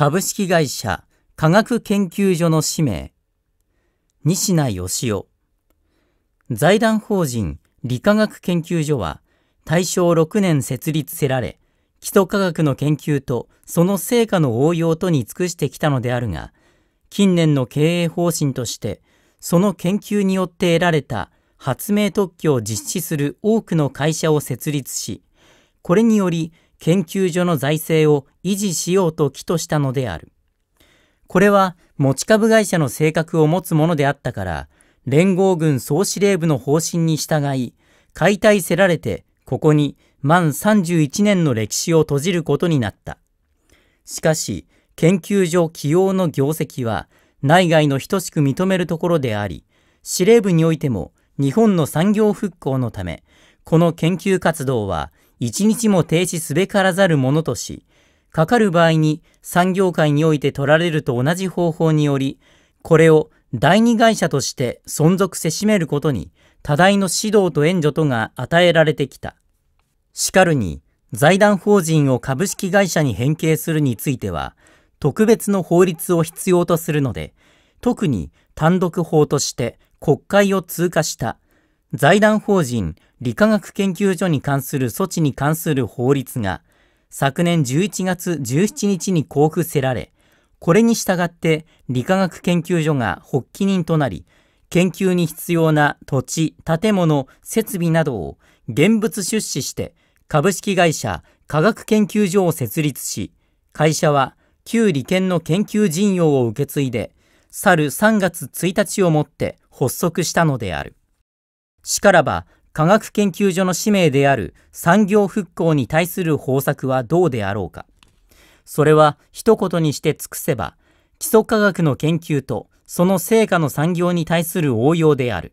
株式会社科学研究所の氏名西名義雄財団法人理化学研究所は大正6年設立せられ基礎科学の研究とその成果の応用とに尽くしてきたのであるが近年の経営方針としてその研究によって得られた発明特許を実施する多くの会社を設立しこれにより研究所の財政を維持しようと企図したのである。これは持ち株会社の性格を持つものであったから、連合軍総司令部の方針に従い、解体せられて、ここに満31年の歴史を閉じることになった。しかし、研究所起用の業績は、内外の等しく認めるところであり、司令部においても、日本の産業復興のため、この研究活動は一日も停止すべからざるものとし、かかる場合に産業界において取られると同じ方法により、これを第二会社として存続せしめることに、多大の指導と援助とが与えられてきた。しかるに、財団法人を株式会社に変形するについては、特別の法律を必要とするので、特に単独法として国会を通過した財団法人理化学研究所に関する措置に関する法律が昨年11月17日に交付せられ、これに従って理化学研究所が発起人となり、研究に必要な土地、建物、設備などを現物出資して株式会社科学研究所を設立し、会社は旧理研の研究陣容を受け継いで、去る3月1日をもって発足したのである。しからば、科学研究所の使命である産業復興に対する方策はどうであろうか。それは一言にして尽くせば、基礎科学の研究とその成果の産業に対する応用である。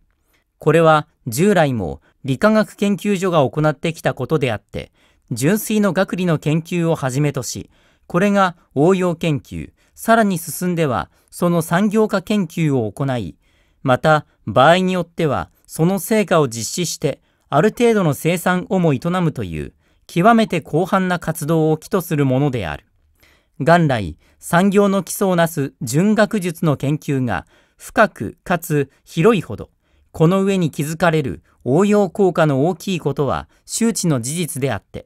これは従来も理化学研究所が行ってきたことであって、純粋の学理の研究をはじめとし、これが応用研究、さらに進んではその産業化研究を行い、また場合によってはその成果を実施して、ある程度の生産をも営むという、極めて広範な活動を起とするものである。元来、産業の基礎をなす純学術の研究が、深くかつ広いほど、この上に築かれる応用効果の大きいことは周知の事実であって、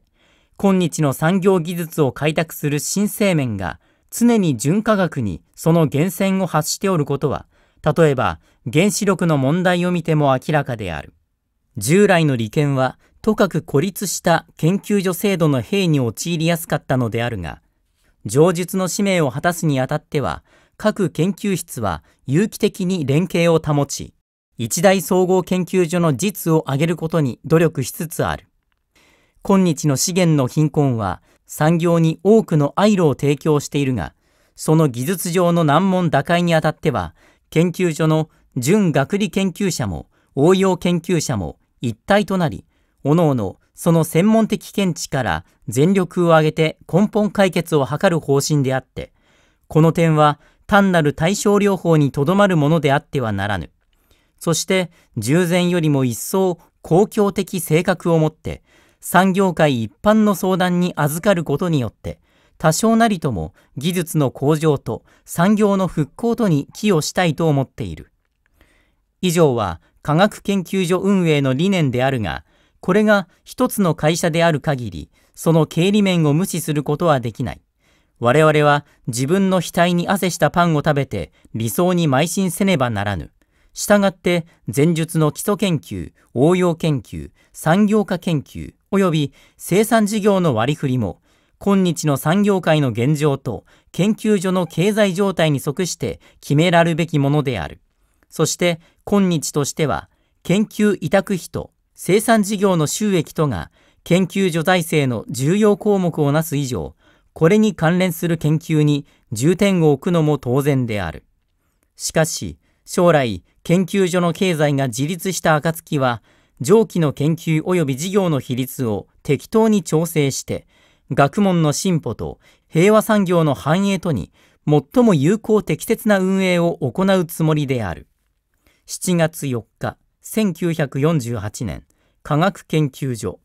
今日の産業技術を開拓する新生面が常に純科学にその源泉を発しておることは例えば原子力の問題を見ても明らかである。従来の利権はとかく孤立した研究所制度の兵に陥りやすかったのであるが、上述の使命を果たすにあたっては、各研究室は有機的に連携を保ち、一大総合研究所の実を上げることに努力しつつある。今日の資源の貧困は産業に多くのアイロを提供しているが、その技術上の難問打開にあたっては、研究所の準学理研究者も応用研究者も一体となり、各々その専門的見地から全力を挙げて根本解決を図る方針であって、この点は単なる対症療法にとどまるものであってはならぬ。そして従前よりも一層公共的性格を持って、産業界一般の相談に預かることによって、多少なりとも技術の向上と産業の復興とに寄与したいと思っている。以上は科学研究所運営の理念であるが、これが一つの会社である限り、その経理面を無視することはできない。我々は自分の額に汗したパンを食べて理想に邁進せねばならぬ。従って前述の基礎研究、応用研究、産業化研究、及び生産事業の割り振りも今日の産業界の現状と研究所の経済状態に即して決めらるべきものである。そして今日としては研究委託費と生産事業の収益とが研究所財政の重要項目をなす以上、これに関連する研究に重点を置くのも当然である。しかし、将来、研究所の経済が自立した暁は、上記の研究及び事業の比率を適当に調整して、学問の進歩と平和産業の繁栄とに最も有効適切な運営を行うつもりである。7月4日、1948年、科学研究所、